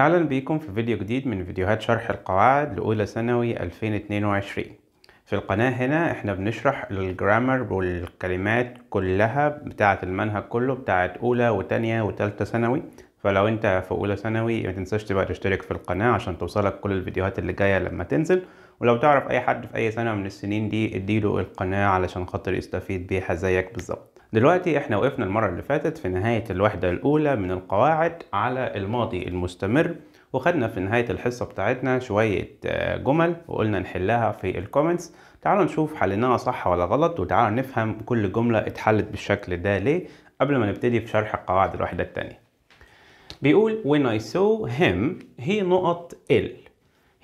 اهلا بيكم في فيديو جديد من فيديوهات شرح القواعد لاولى ثانوي 2022 في القناة هنا احنا بنشرح الجرامر والكلمات كلها بتاعة المنهج كله بتاعة اولى وتانية وتالتة ثانوي فلو انت في اولى ثانوي ما تنساش تبقى تشترك في القناة عشان توصلك كل الفيديوهات اللي جاية لما تنزل ولو تعرف اي حد في اي سنة من السنين دي اديله القناة علشان خاطر يستفيد بيها زيك بالظبط دلوقتي احنا وقفنا المرة اللي فاتت في نهاية الوحدة الأولى من القواعد على الماضي المستمر وخدنا في نهاية الحصة بتاعتنا شوية آه، جمل وقلنا نحلها في الكومنتس تعالوا نشوف حلناها صح ولا غلط وتعالوا نفهم كل جملة اتحلت بالشكل ده ليه قبل ما نبتدي في شرح القواعد الوحدة التانية بيقول when I saw him he نقط ال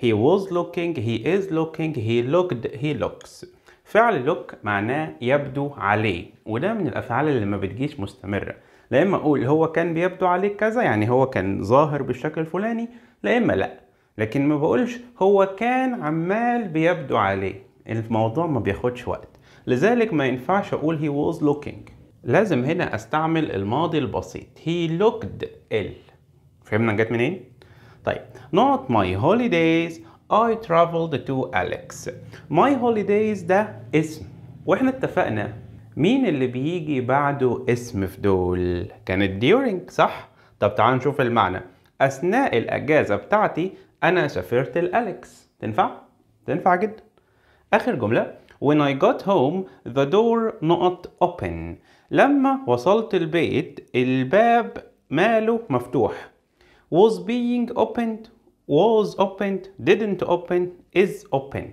he was looking he is looking he looked he looks فعل لوك معناه يبدو عليه وده من الافعال اللي ما بتجيش مستمره لا اما اقول هو كان بيبدو عليه كذا يعني هو كان ظاهر بالشكل الفلاني لا اما لا لكن ما بقولش هو كان عمال بيبدو عليه الموضوع ما بياخدش وقت لذلك ما ينفعش اقول he was looking لازم هنا استعمل الماضي البسيط he looked ill فهمنا جت منين؟ طيب not my holidays I traveled to Alex My holidays ده اسم واحنا اتفقنا مين اللي بيجي بعده اسم في دول كانت during صح طب تعال نشوف المعنى اثناء الاجازه بتاعتي انا سافرت لاليكس تنفع تنفع جدا اخر جمله when I got home the door not open لما وصلت البيت الباب ماله مفتوح was being opened was opened didn't open is open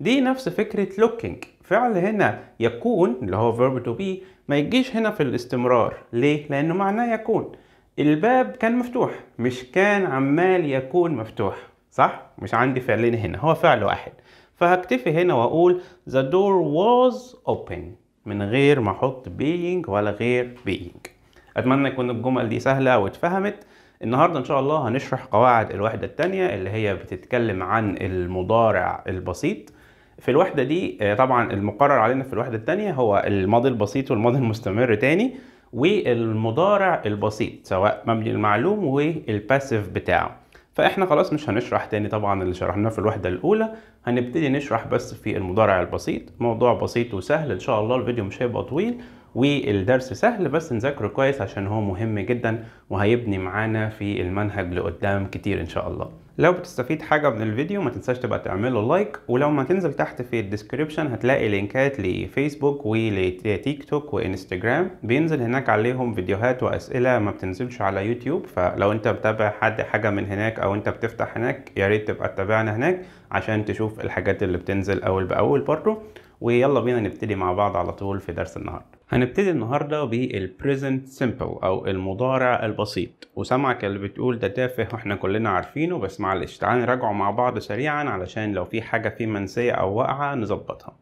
دي نفس فكرة looking فعل هنا يكون اللي هو verb to be ما يجيش هنا في الاستمرار ليه؟ لأنه معناه يكون الباب كان مفتوح مش كان عمال يكون مفتوح صح؟ مش عندي فعلين هنا هو فعل واحد فهكتفي هنا وأقول the door was open من غير ما أحط being ولا غير being أتمنى يكون الجمل دي سهلة واتفهمت النهاردة إن شاء الله هنشرح قواعد الوحدة الثانية اللي هي بتتكلم عن المضارع البسيط في الوحدة دي آه، طبعا المقرر علينا في الوحدة الثانية هو الماضي البسيط والماضي المستمر تاني والمضارع البسيط سواء مبني المعلوم والباسيف بتاعه فاحنا خلاص مش هنشرح تاني طبعا اللي شرحناه في الوحدة الأولى هنبتدي نشرح بس في المضارع البسيط موضوع بسيط وسهل إن شاء الله الفيديو مش هيبقى طويل والدرس سهل بس نذاكره كويس عشان هو مهم جدا وهيبني معانا في المنهج لقدام كتير ان شاء الله لو بتستفيد حاجة من الفيديو ما تنساش تبقى تعمله لايك ولو ما تنزل تحت في الديسكريبشن هتلاقي لينكات لفيسبوك ولتيك توك وانستجرام بينزل هناك عليهم فيديوهات واسئلة ما بتنزلش على يوتيوب فلو انت بتابع حد حاجة من هناك او انت بتفتح هناك يا ريت تبقى تتابعنا هناك عشان تشوف الحاجات اللي بتنزل اول باول برضه ويلا بينا نبتدي مع بعض على طول في درس النهارده هنبتدي النهاردة بالبريزنت سيمبل أو المضارع البسيط وسامعك اللي بتقول ده تافه واحنا كلنا عارفينه بس معلش تعالى نراجعه مع بعض سريعا علشان لو في حاجة فيه منسية أو واقعة نظبطها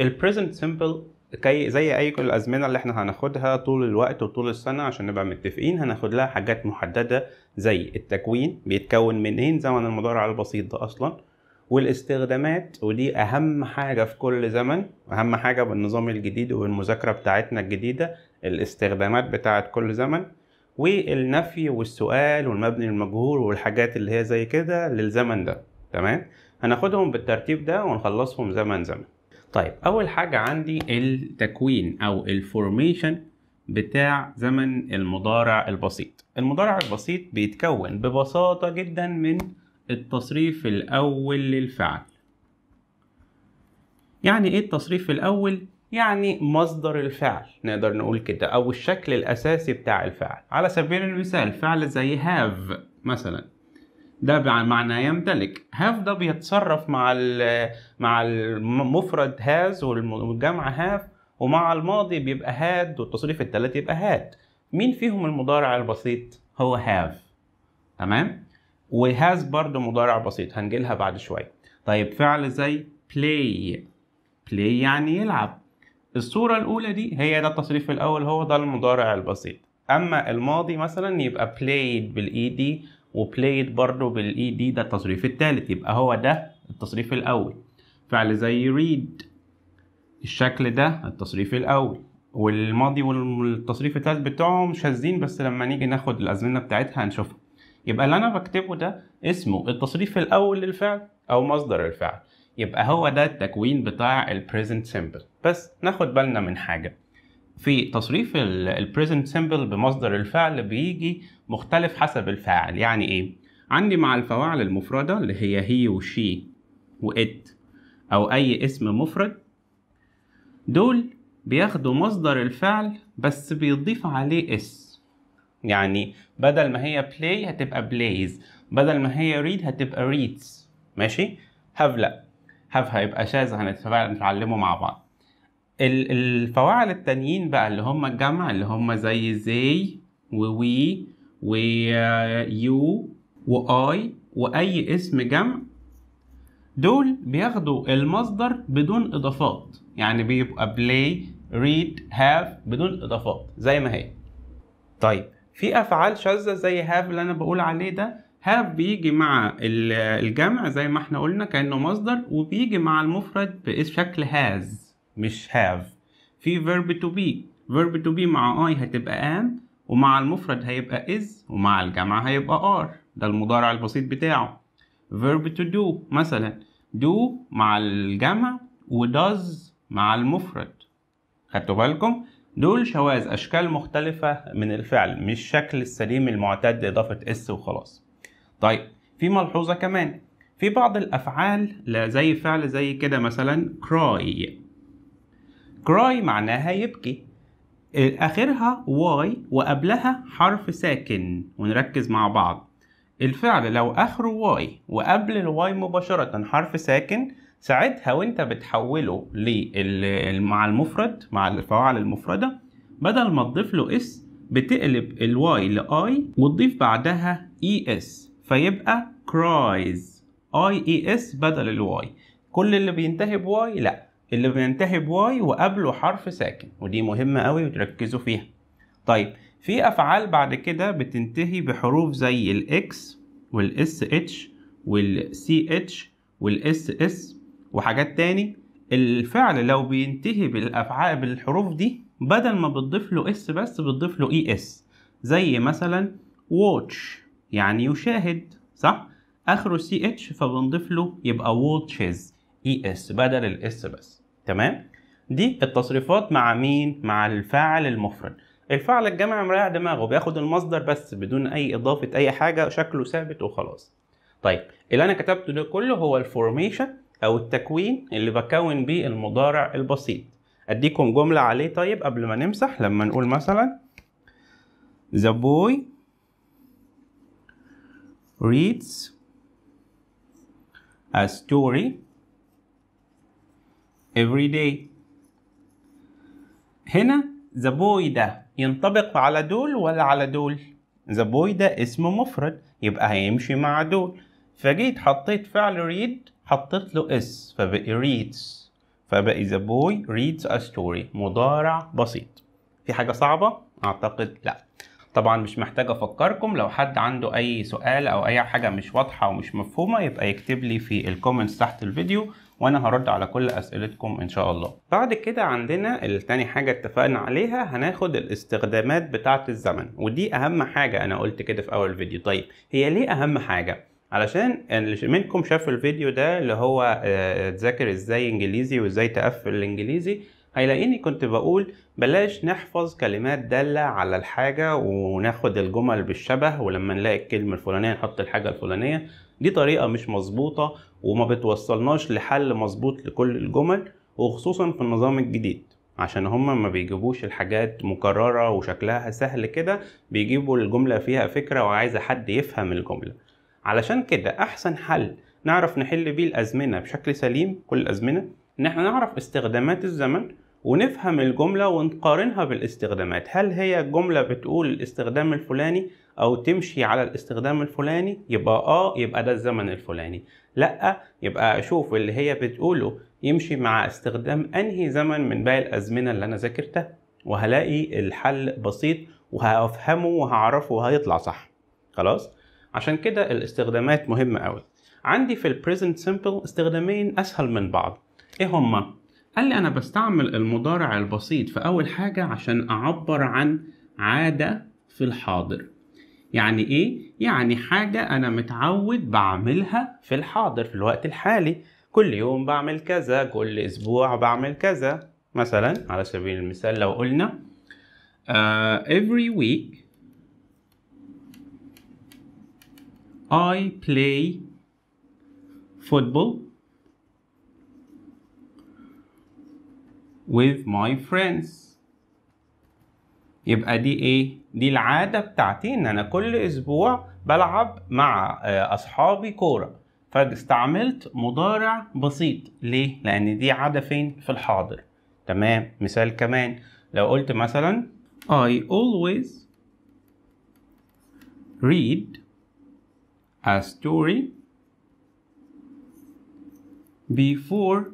البريزنت سيمبل كي زي اي كل الازمنه اللي احنا هناخدها طول الوقت وطول السنه عشان نبقى متفقين هناخد لها حاجات محدده زي التكوين بيتكون منين زمن المضارع البسيط ده اصلا والاستخدامات ودي اهم حاجه في كل زمن اهم حاجه بالنظام الجديد والمذاكره بتاعتنا الجديده الاستخدامات بتاعه كل زمن والنفي والسؤال والمبني المجهول والحاجات اللي هي زي كده للزمن ده تمام هناخدهم بالترتيب ده ونخلصهم زمن زمن طيب اول حاجه عندي التكوين او الفورميشن بتاع زمن المضارع البسيط المضارع البسيط بيتكون ببساطه جدا من التصريف الأول للفعل يعني إيه التصريف الأول؟ يعني مصدر الفعل نقدر نقول كده أو الشكل الأساسي بتاع الفعل على سبيل المثال فعل زي have مثلا ده بمعنى يمتلك have ده بيتصرف مع مع المفرد has والجمع have ومع الماضي بيبقى had والتصريف التلاتي يبقى had مين فيهم المضارع البسيط هو have تمام وهاز برضه مضارع بسيط هنجيلها بعد شوية طيب فعل زي play play يعني يلعب الصورة الأولى دي هي ده التصريف الأول هو ده المضارع البسيط أما الماضي مثلا يبقى played بالإي دي وplayed برضه بالإي دي ده التصريف الثالث يبقى هو ده التصريف الأول فعل زي read الشكل ده التصريف الأول والماضي والتصريف الثالث بتوعهم شاذين بس لما نيجي ناخد الأزمنة بتاعتها هنشوفها يبقى اللي انا بكتبه ده اسمه التصريف الاول للفعل او مصدر الفعل يبقى هو ده التكوين بتاع البريزنت سيمبل بس ناخد بالنا من حاجه في تصريف البريزنت سيمبل بمصدر الفعل بيجي مختلف حسب الفاعل يعني ايه عندي مع الفواعل المفردة اللي هي هي وشي وإت أو أي اسم مفرد دول بياخدوا مصدر الفعل بس بيضيف عليه اس يعني بدل ما هي play هتبقى plays بدل ما هي read هتبقى reads ماشي هاف لا هاف هيبقى شاذ هنتعلمه مع بعض الفواعل التانيين بقى اللي هم الجمع اللي هم زي زي ووي ويو واي واي اسم جمع دول بياخدوا المصدر بدون اضافات يعني بيبقى بلاي ريد هاف بدون اضافات زي ما هي طيب في افعال شاذه زي هاف اللي انا بقول عليه ده هاف بيجي مع الجمع زي ما احنا قلنا كانه مصدر وبيجي مع المفرد بشكل هاز مش هاف في فيرب تو بي فيرب تو بي مع اي هتبقى ام ومع المفرد هيبقى از ومع الجمع هيبقى ار ده المضارع البسيط بتاعه verb to do مثلا do مع الجمع و does مع المفرد خدتوا بالكم دول شواذ أشكال مختلفة من الفعل مش الشكل السليم المعتاد لإضافة اس وخلاص طيب في ملحوظة كمان في بعض الأفعال زي فعل زي كده مثلا cry cry معناها يبكي آخرها واي وقبلها حرف ساكن ونركز مع بعض الفعل لو آخره واي وقبل الواي مباشرة حرف ساكن ساعتها وانت بتحوله مع المفرد مع الفواعل المفردة بدل ما تضيف له اس بتقلب الواي لاي وتضيف بعدها اي اس فيبقى كرايز اي اي اس بدل الواي كل اللي بينتهي بواي لا اللي بينتهي بواي وقبله حرف ساكن ودي مهمة قوي وتركزوا فيها طيب في افعال بعد كده بتنتهي بحروف زي الاكس والاس اتش والسي اتش والاس اس وحاجات تاني الفعل لو بينتهي بالافعال بالحروف دي بدل ما بتضيف له اس بس بتضيف له اي e اس زي مثلا watch يعني يشاهد صح اخره سي اتش فبنضيف له يبقى واتشز اي اس بدل الاس بس تمام دي التصريفات مع مين مع الفاعل المفرد الفعل الجمع مريح دماغه بياخد المصدر بس بدون اي اضافه اي حاجه شكله ثابت وخلاص طيب اللي انا كتبته ده كله هو الفورميشن او التكوين اللي بكون بيه المضارع البسيط اديكم جمله عليه طيب قبل ما نمسح لما نقول مثلا the boy reads a story every day هنا the boy ده ينطبق على دول ولا على دول the boy ده اسم مفرد يبقى هيمشي مع دول فجيت حطيت فعل read حطيت له اس فبقي ريدز فبقي ذا بوي ريدز ا ستوري مضارع بسيط في حاجه صعبه اعتقد لا طبعا مش محتاج افكركم لو حد عنده اي سؤال او اي حاجه مش واضحه ومش مفهومه يبقى يكتب لي في الكومنتس تحت الفيديو وانا هرد على كل اسئلتكم ان شاء الله بعد كده عندنا التاني حاجه اتفقنا عليها هناخد الاستخدامات بتاعه الزمن ودي اهم حاجه انا قلت كده في اول فيديو طيب هي ليه اهم حاجه علشان اللي منكم شاف الفيديو ده اللي هو آه، تذاكر ازاي انجليزي وازاي تقفل الانجليزي هيلاقيني كنت بقول بلاش نحفظ كلمات دالة على الحاجة وناخد الجمل بالشبه ولما نلاقي الكلمة الفلانية نحط الحاجة الفلانية دي طريقة مش مظبوطة وما بتوصلناش لحل مظبوط لكل الجمل وخصوصا في النظام الجديد عشان هما ما بيجيبوش الحاجات مكررة وشكلها سهل كده بيجيبوا الجملة فيها فكرة وعايزة حد يفهم الجملة علشان كده احسن حل نعرف نحل بيه الازمنه بشكل سليم كل الازمنه ان احنا نعرف استخدامات الزمن ونفهم الجمله ونقارنها بالاستخدامات هل هي الجمله بتقول الاستخدام الفلاني او تمشي على الاستخدام الفلاني يبقى اه يبقى ده الزمن الفلاني لا يبقى اشوف اللي هي بتقوله يمشي مع استخدام انهي زمن من باقي الازمنه اللي انا ذاكرتها وهلاقي الحل بسيط وهفهمه وهعرفه وهيطلع صح خلاص عشان كده الاستخدامات مهمة قوي عندي في البريزنت simple استخدامين أسهل من بعض إيه هما؟ قال لي أنا بستعمل المضارع البسيط في أول حاجة عشان أعبر عن عادة في الحاضر يعني إيه؟ يعني حاجة أنا متعود بعملها في الحاضر في الوقت الحالي كل يوم بعمل كذا كل أسبوع بعمل كذا مثلا على سبيل المثال لو قلنا uh, every week I play football with my friends يبقى دي ايه دي العاده بتاعتي ان انا كل اسبوع بلعب مع آه، اصحابي كوره فاستعملت مضارع بسيط ليه لان دي عاده فين في الحاضر تمام مثال كمان لو قلت مثلا I always read a story before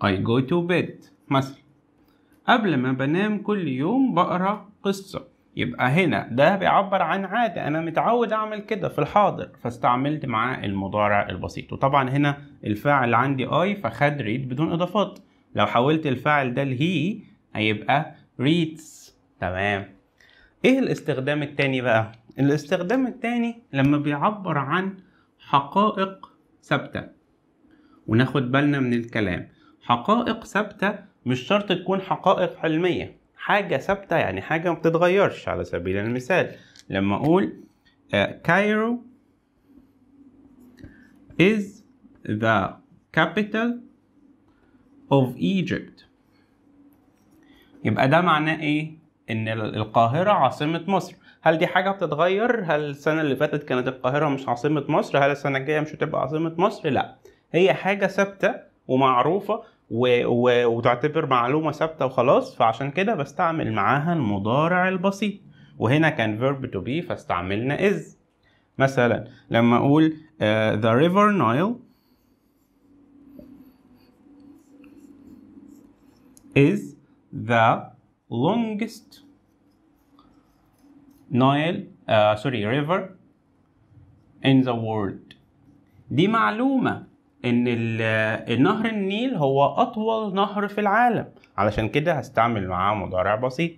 I go to bed مثلا قبل ما بنام كل يوم بقرا قصة يبقى هنا ده بيعبر عن عادة أنا متعود أعمل كده في الحاضر فاستعملت معاه المضارع البسيط وطبعا هنا الفاعل عندي I فخد read بدون إضافات لو حولت الفاعل ده لهي هيبقى reads تمام إيه الاستخدام التاني بقى؟ الاستخدام التاني لما بيعبر عن حقائق ثابتة وناخد بالنا من الكلام حقائق ثابتة مش شرط تكون حقائق علمية حاجة ثابتة يعني حاجة ما بتتغيرش على سبيل المثال لما أقول كايرو آه، is the capital of Egypt يبقى ده معناه ايه ان القاهره عاصمه مصر هل دي حاجه بتتغير هل السنه اللي فاتت كانت القاهره مش عاصمه مصر هل السنه الجايه مش هتبقى عاصمه مصر لا هي حاجه ثابته ومعروفه و... و... وتعتبر معلومه ثابته وخلاص فعشان كده بستعمل معاها المضارع البسيط وهنا كان verb to be فاستعملنا is مثلا لما اقول uh, the river Nile is the longest Nile uh, sorry river in the world دي معلومة إن النهر آه، النيل هو أطول نهر في العالم علشان كده هستعمل معاه مضارع بسيط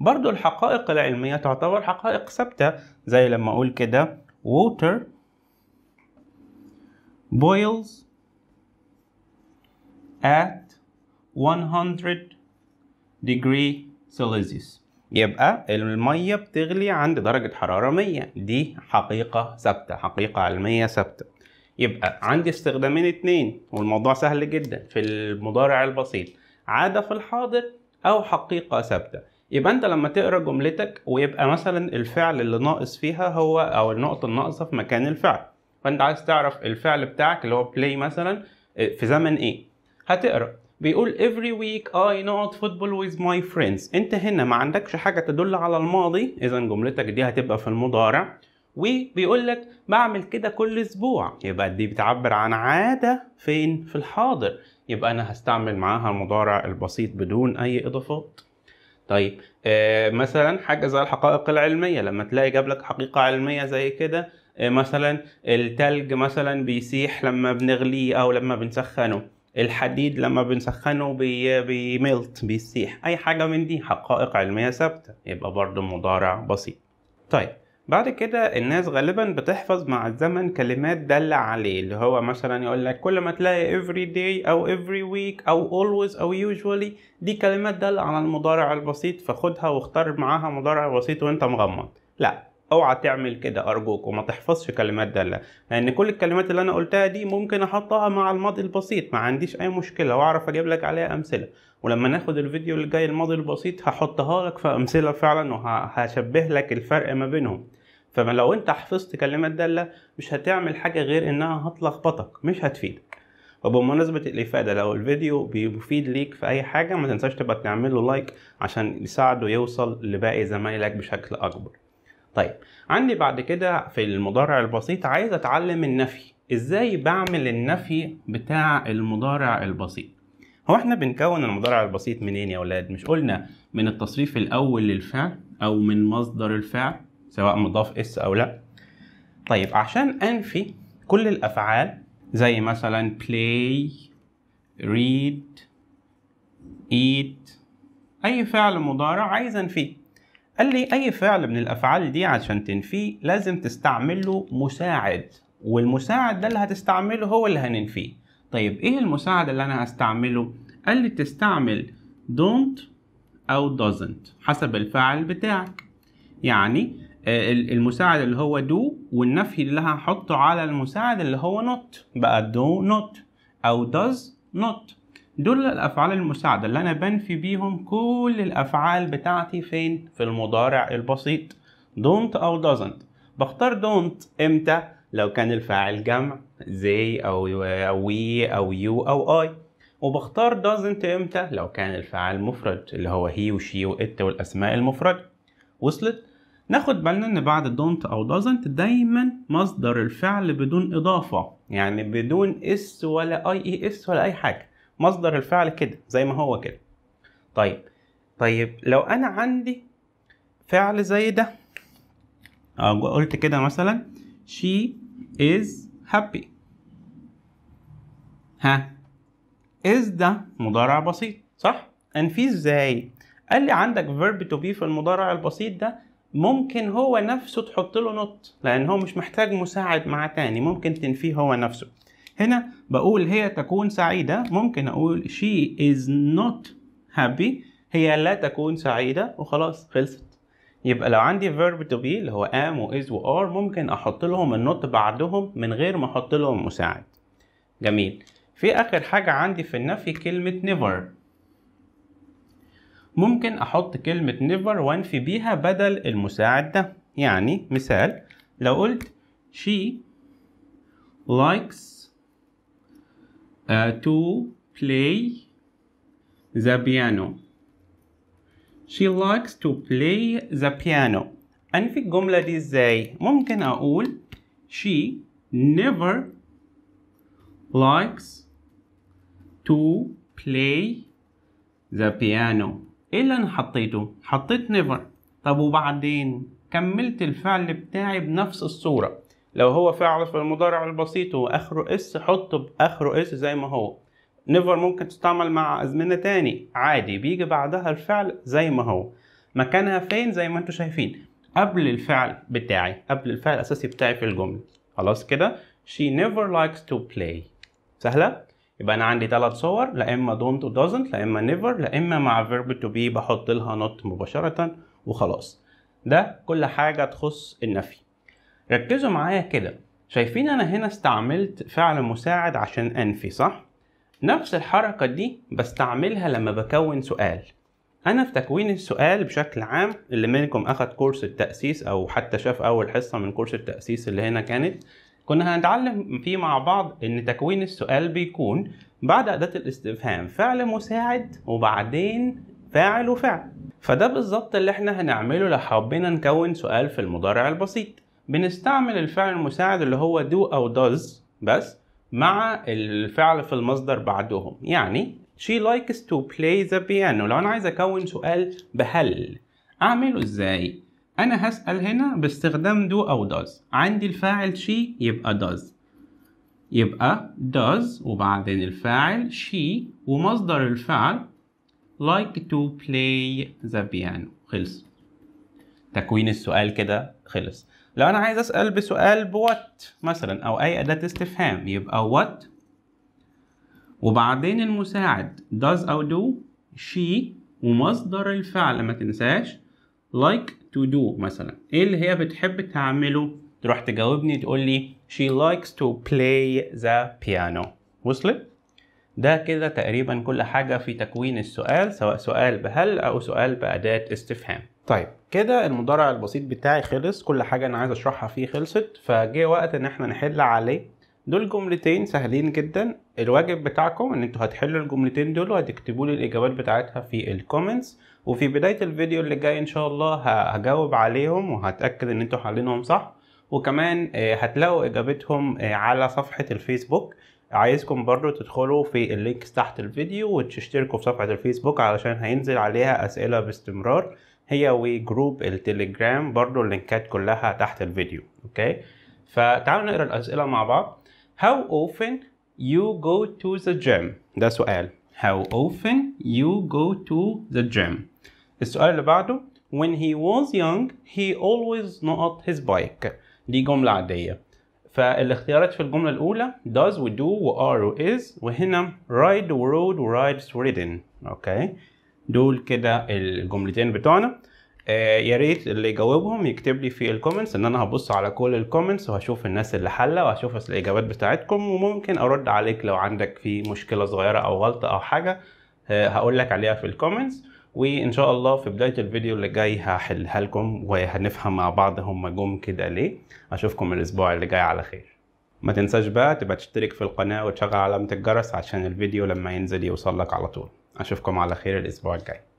برضو الحقائق العلمية تعتبر حقائق ثابتة زي لما أقول كده water boils at 100 degree سيليزيوس يبقى المية بتغلي عند درجة حرارة 100 دي حقيقة ثابتة حقيقة علمية ثابتة يبقى عندي استخدامين اتنين والموضوع سهل جدا في المضارع البسيط عادة في الحاضر أو حقيقة ثابتة يبقى انت لما تقرا جملتك ويبقى مثلا الفعل اللي ناقص فيها هو او النقطه الناقصه في مكان الفعل فانت عايز تعرف الفعل بتاعك اللي هو بلاي مثلا في زمن ايه هتقرا بيقول every week I not football with my friends انت هنا ما عندكش حاجة تدل على الماضي اذا جملتك دي هتبقى في المضارع وبيقول لك بعمل كده كل اسبوع يبقى دي بتعبر عن عادة فين في الحاضر يبقى انا هستعمل معاها المضارع البسيط بدون اي اضافات طيب آه مثلا حاجه زي الحقائق العلميه لما تلاقي جاب لك حقيقه علميه زي كده آه مثلا التلج مثلا بيسيح لما بنغليه او لما بنسخنه الحديد لما بنسخنه بي بيملت بيسيح اي حاجه من دي حقائق علميه ثابته يبقى برضه مضارع بسيط طيب بعد كده الناس غالبا بتحفظ مع الزمن كلمات دل عليه اللي هو مثلا يقول لك كل ما تلاقي every day او every week او always او usually دي كلمات دل على المضارع البسيط فخدها واختار معاها مضارع بسيط وانت مغمض لا اوعى تعمل كده ارجوك وما تحفظش كلمات داله لان كل الكلمات اللي انا قلتها دي ممكن احطها مع الماضي البسيط ما عنديش اي مشكله واعرف اجيب لك عليها امثله ولما ناخد الفيديو اللي جاي الماضي البسيط هحطها لك في امثله فعلا وهشبه لك الفرق ما بينهم فلو انت حفظت كلمات داله مش هتعمل حاجه غير انها هتلخبطك مش هتفيدك وبمناسبة الإفادة لو الفيديو بيفيد ليك في أي حاجة ما تنساش تبقى تعمله لايك عشان يساعده يوصل لباقي زمايلك بشكل أكبر طيب عندي بعد كده في المضارع البسيط عايز اتعلم النفي ازاي بعمل النفي بتاع المضارع البسيط هو احنا بنكون المضارع البسيط منين يا اولاد مش قلنا من التصريف الاول للفعل او من مصدر الفعل سواء مضاف اس او لا طيب عشان انفي كل الافعال زي مثلا play read eat اي فعل مضارع عايز انفيه قال لي أي فعل من الأفعال دي عشان تنفيه لازم تستعمل له مساعد والمساعد ده اللي هتستعمله هو اللي هننفيه طيب إيه المساعد اللي أنا هستعمله؟ قال لي تستعمل don't أو doesn't حسب الفعل بتاعك يعني آه، المساعد اللي هو do والنفي اللي هحطه على المساعد اللي هو not بقى do not أو does not دول الافعال المساعده اللي انا بنفي بيهم كل الافعال بتاعتي فين في المضارع البسيط don't او doesn't بختار don't امتى لو كان الفاعل جمع زي او وي او يو e او اي وبختار doesn't امتى لو كان الفاعل مفرد اللي هو هي وشي وات والاسماء المفردة وصلت ناخد بالنا ان بعد don't او doesn't دايما مصدر الفعل بدون اضافة يعني بدون اس ولا اي اي اس ولا اي حاجة مصدر الفعل كده زي ما هو كده طيب طيب لو انا عندي فعل زي ده آه، قلت كده مثلا she is happy ها is ده مضارع بسيط صح انفيه ازاي قال لي عندك verb to be في المضارع البسيط ده ممكن هو نفسه تحط له نط لان هو مش محتاج مساعد مع تاني ممكن تنفيه هو نفسه هنا بقول هي تكون سعيدة ممكن أقول she is not happy هي لا تكون سعيدة وخلاص خلصت يبقى لو عندي verb to be اللي هو am و is و are ممكن أحط لهم النوت بعدهم من غير ما أحط لهم مساعد جميل في آخر حاجة عندي في النفي كلمة never ممكن أحط كلمة never وأنفي بيها بدل المساعد ده يعني مثال لو قلت she likes Uh, to play the piano she likes to play the piano أنفي الجملة دي إزاي؟ ممكن أقول she never likes to play the piano إيه اللي أنا حطيته؟ حطيت never طب وبعدين كملت الفعل بتاعي بنفس الصورة لو هو فعل في المضارع البسيط واخره اس حطه باخره اس زي ما هو نيفر ممكن تستعمل مع ازمنه تاني عادي بيجي بعدها الفعل زي ما هو مكانها فين زي ما انتم شايفين قبل الفعل بتاعي قبل الفعل الاساسي بتاعي في الجمله خلاص كده she never likes to play سهله يبقى انا عندي ثلاث صور لا اما don't و doesn't لا اما never لا اما مع verb to be بحط لها not مباشره وخلاص ده كل حاجه تخص النفي ركزوا معايا كده شايفين انا هنا استعملت فعل مساعد عشان انفي صح نفس الحركة دي بستعملها لما بكون سؤال انا في تكوين السؤال بشكل عام اللي منكم اخد كورس التأسيس او حتى شاف اول حصة من كورس التأسيس اللي هنا كانت كنا هنتعلم فيه مع بعض ان تكوين السؤال بيكون بعد أداة الاستفهام فعل مساعد وبعدين فاعل وفعل فده بالظبط اللي احنا هنعمله لو حبينا نكون سؤال في المضارع البسيط بنستعمل الفعل المساعد اللي هو do أو does بس مع الفعل في المصدر بعدهم يعني she likes to play the piano لو أنا عايز أكون سؤال بهل أعمله إزاي؟ أنا هسأل هنا باستخدام do أو does عندي الفاعل she يبقى does يبقى does وبعدين الفاعل she ومصدر الفعل like to play the piano خلص تكوين السؤال كده خلص لو انا عايز اسال بسؤال بوات مثلا او اي اداه استفهام يبقى وات وبعدين المساعد does او do she ومصدر الفعل ما تنساش like to do مثلا ايه اللي هي بتحب تعمله تروح تجاوبني تقول لي she likes to play the piano وصلت ده كده تقريبا كل حاجة في تكوين السؤال سواء سؤال بهل أو سؤال بأداة استفهام طيب كده المضارع البسيط بتاعي خلص كل حاجة أنا عايز أشرحها فيه خلصت فجه وقت إن إحنا نحل عليه دول جملتين سهلين جدا الواجب بتاعكم ان انتوا هتحلوا الجملتين دول وهتكتبوا لي الاجابات بتاعتها في الكومنتس وفي بدايه الفيديو اللي جاي ان شاء الله هجاوب عليهم وهتاكد ان انتوا حلينهم صح وكمان آه، هتلاقوا اجابتهم آه، على صفحه الفيسبوك عايزكم برضو تدخلوا في اللينكس تحت الفيديو وتشتركوا في صفحه الفيسبوك علشان هينزل عليها اسئله باستمرار هي وجروب التليجرام برضو اللينكات كلها تحت الفيديو اوكي فتعالوا نقرا الاسئله مع بعض how often you go to the gym ده سؤال how often you go to the gym السؤال اللي بعده when he was young he always not his bike دي جمله عاديه فالاختيارات في الجملة الأولى does و do و are و is وهنا ride و road و rides ridden أوكي دول كده الجملتين بتوعنا آه يا ريت اللي يجاوبهم يكتب لي في الكومنتس ان انا هبص على كل الكومنتس وهشوف الناس اللي حله وهشوف الاجابات بتاعتكم وممكن ارد عليك لو عندك في مشكله صغيره او غلطه او حاجه آه هقول لك عليها في الكومنتس وان شاء الله في بدايه الفيديو اللي جاي هحلها لكم وهنفهم مع بعض هم جم كده ليه اشوفكم الاسبوع اللي جاي على خير ما تنساش بقى تبقى تشترك في القناه وتشغل علامه الجرس عشان الفيديو لما ينزل يوصلك على طول اشوفكم على خير الاسبوع الجاي